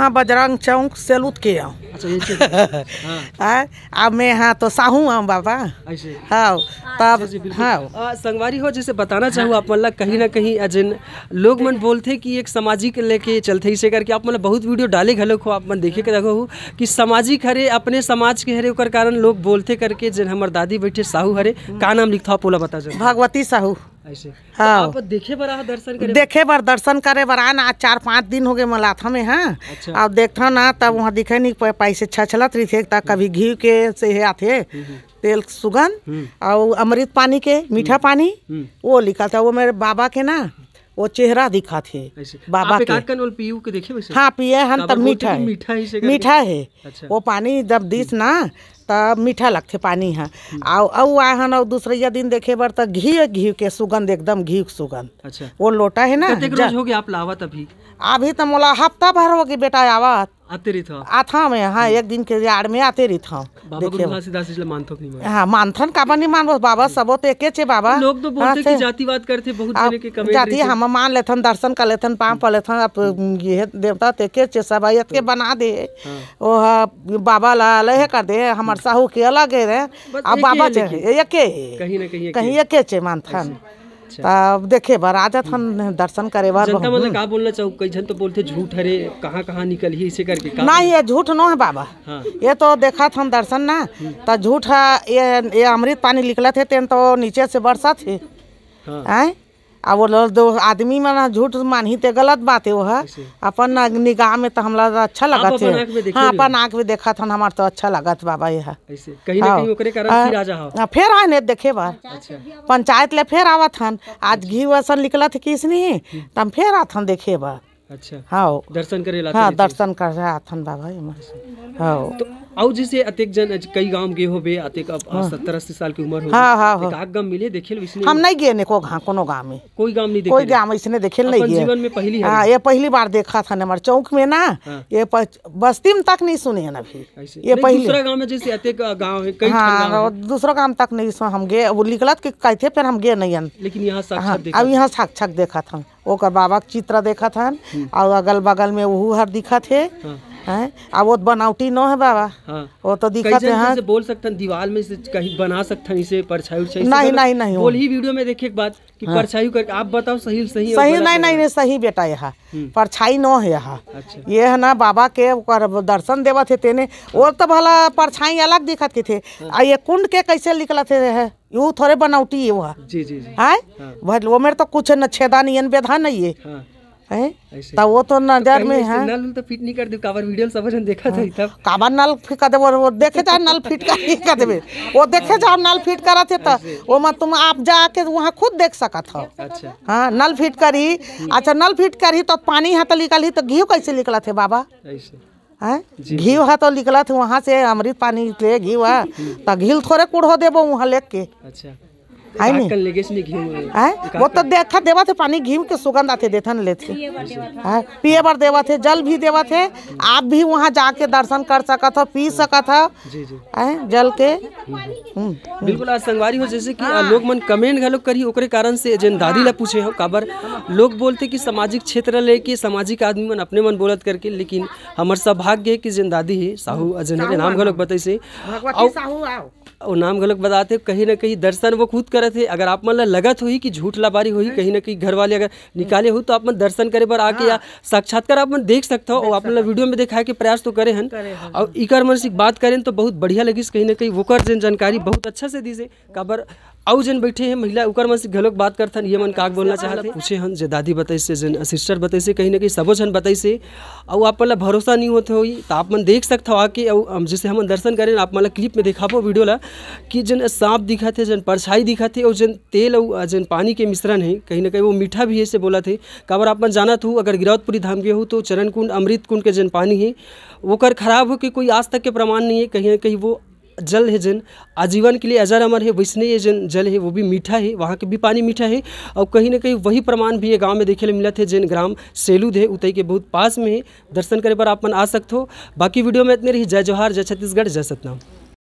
वहाँ बजरंग चौक सेलूत के आओ अच्छा, हाँ।, हाँ अब मैं हाँ तो साहू हूँ बाबा हाँ अच्छा तब हाँ संगवारी हो जैसे बताना हाँ। चाहूँ आप मतलब कहीं ना कहीं अजन लोग मन बोलते कि एक सामाजिक लेके चलते इसे करके आप मतलब बहुत वीडियो डाले घलोक को आप मन देखे हाँ। के रखो कि सामाजिक हरे अपने समाज के हरे ओकर कारण लोग बोलते करके जिन हमार दादी बैठे साहू हरे का नाम लिखता हो पोला बता जो भगवती साहू ऐसे तो हाँ तो आप देखे बर दर्शन करे देखे बर दर्शन करे बर आए ना आज चार पाँच दिन हो गए मलाथा में हाँ अच्छा। आप देखते ना तब वहाँ दिखे नहीं पैसे छछलत रही थे तब कभी घी के से है आते हम्म, हम्म। तेल सुगंध हम्म। और अमृत पानी के मीठा पानी वो लिखा था वो मेरे बाबा के ना वो चेहरा दिखा थे बाबा के के देखे हाँ पिए हम तब मीठा है मीठा है अच्छा। वो पानी जब दिस ना मीठा लगते पानी हाँ आउ अउ आए हन और दूसरैया दिन देखे बार तो घी घी के सुगंध एकदम घी के सुगंध अच्छा वो लोटा है ना रोज हो गया आप लावत अभी अभी तो मोला हफ्ता भर हो गई बेटा आवत आते रही था आता मैं हाँ एक दिन के यार में आते रही था देखे हाँ मानथन काबर नहीं मानबो बाबा सबो तो एक छे बाबा लोग तो बोलते हाँ, कि जातिवाद करते बहुत जाने के कमेंट जाति हम मान लेथन दर्शन कर लेथन पाम हम्म। पर लेथन अब ये देवता तो एके छे सब के हम्म। बना दे हाँ। ओ बाबा ला लहे कर दे हमर साहू के अलग है आ बाबा जी एके कहीं कहीं मानथन तब देखे बार आ जा दर्शन करे बार जनता मतलब का बोलना कई जन तो बोलते झूठ हरे कहाँ कहाँ निकल ही इसे करके ना ये झूठ नो है बाबा हाँ। ये तो देखा थन दर्शन ना तो झूठ ये ये अमृत पानी निकला थे तेन तो नीचे से बरसा थे हाँ। अब वो दो आदमी मन झूठ मानही ते गलत बात है वो है अपन निगाह में तो हमरा तो अच्छा लगत है हाँ अपन आँख में देखा था हमारे तो अच्छा लगत बाबा यह हाँ। फिर आए नहीं देखे बार अच्छा। पंचायत ले फिर आवत हन आज घी वसन निकला थे किसनी तो हम हम्म। फिर आत हन देखे बार अच्छा हाँ दर्शन करे हाँ दर्शन कर बाबा हाँ तो और जैसे अतेक जन कई गांव गए हो बे अतेक अब हाँ। सत्तर अस्सी साल की उम्र हो हाँ, हाँ, हाँ। आग गांव मिले देखे हम नहीं गए ने को गांव कोनो गांव में कोई गांव नहीं देखे कोई गांव इसने देखे नहीं गए जीवन में पहली हां ये पहली बार देखा था हमारे चौक में ना हाँ। ये बस्ती में तक नहीं सुने हैं अभी ये पहली दूसरा गांव में जैसे अतेक गांव है कई हां दूसरा गांव तक नहीं सुन हम गए वो निकलत तो के कहे थे फिर हम गए नहीं लेकिन यहां साक्षात हाँ, देखा अब यहां साक्षात देखा था ओकर बाबा के चित्र देखा था हम्म। और अगल बगल में वह हर दिखा थे हाँ। हैं अब वो तो बनावटी नो है बाबा हाँ। वो तो दिखत है हाँ। बोल सकते दीवार में से कहीं बना सकते इसे परछाई उरछाई नहीं नहीं नहीं बोल ही वीडियो में देखिए एक बात कि हाँ। परछाई करके आप बताओ सही सही सही नहीं नहीं नहीं सही बेटा यहाँ हम्म। परछाई नो है यहाँ अच्छा। ये है ना बाबा के दर्शन देवा थे तेने वो तो भला परछाई अलग दिखत के थे हाँ। ये कुंड के कैसे निकला थे यू थोड़े बनावटी है वहाँ जी जी जी हाँ वो मेरे तो कुछ न छेदा नहीं है बेधा नहीं है हाँ। है ता वो तो, तो नजर में है नल तो फिट नहीं कर दे काबर वीडियो सब जन देखा था हाँ। तब काबर नल फिट कर दे वो देखे जा नल फिट कर नहीं कर देबे वो देखे जा नल फिट करा थे तो वो मत तुम आप जाके वहां खुद देख सका था अच्छा हां नल फिट करी अच्छा नल फिट करी तो पानी हाथ तो निकल ही तो घी कैसे निकला थे बाबा है हाँ? घी है तो निकला थे वहां से अमृत पानी ले घी हुआ तो घी थोड़े कुड़ो देबो वहां लेके अच्छा है नहीं है वो तो देखा देवा थे पानी घी के सुगंध आते देथन लेते हैं पिए बार देवा थे जल भी देवा थे आप भी वहाँ जाके दर्शन कर सका था पी सकत हो जल के हम्म, हम्म। बिल्कुल आज संगवारी हो जैसे कि लोग मन कमेंट घलोक करी ओकरे कारण से जन दादी ला पूछे हो काबर लोग बोलते कि सामाजिक क्षेत्र ले कि सामाजिक आदमी मन अपने मन बोलत करके लेकिन हमार सौभाग्य है कि जन दादी ही साहू अजन नाम घलोक बताइसे साहू आओ और नाम गलत बताते कहीं ना कहीं दर्शन वो खुद करे थे अगर आप मन लगत हुई कि झूठ लाबारी हुई कहीं ना कहीं घर वाले अगर निकाले हो तो आप मन दर्शन करे पर आके या हाँ। साक्षात्कार आप मन देख सकते हो और आप मतलब वीडियो में दिखाए के प्रयास तो करे हैं और इकर मन से बात करें तो बहुत बढ़िया लगी कहीं ना कहीं वोकर जानकारी बहुत अच्छा से दीजिए काबर अउ जन बैठे हैं महिला उकर मन से घलोक बात करथन ये मन का बोलना चाहते पूछे हन जे दादी से जन सिस्टर से कहीं ना कहीं सबो जन से और आप मतलब भरोसा नहीं होते हो तो आप मन देख सकते हो आके और जैसे हम दर्शन करें आप मतलब क्लिप में दिखाबो वीडियो ला कि जन सांप दिखा थे जन परछाई दिखा थे और जन तेल और जन पानी के मिश्रण है कहीं ना कहीं वो मीठा भी है बोला थे काबर आप मन जानत हो अगर गिरौतपुरी धाम के हो तो चरण कुंड अमृत कुंड के जन पानी है वो कर खराब हो कि कोई आज तक के प्रमाण नहीं है कहीं ना कहीं वो जल है जन आजीवन के लिए अजर अमर है वैष्णव जन जल है वो भी मीठा है वहाँ के भी पानी मीठा है और कहीं ना कहीं वही प्रमाण भी ये गाँव में देखे मिला थे जैन ग्राम सेलूद है उतई के बहुत पास में है दर्शन करे पर आप मन आ सकते हो बाकी वीडियो में इतने रही जय जवाहर जय छत्तीसगढ़ जय सतनाम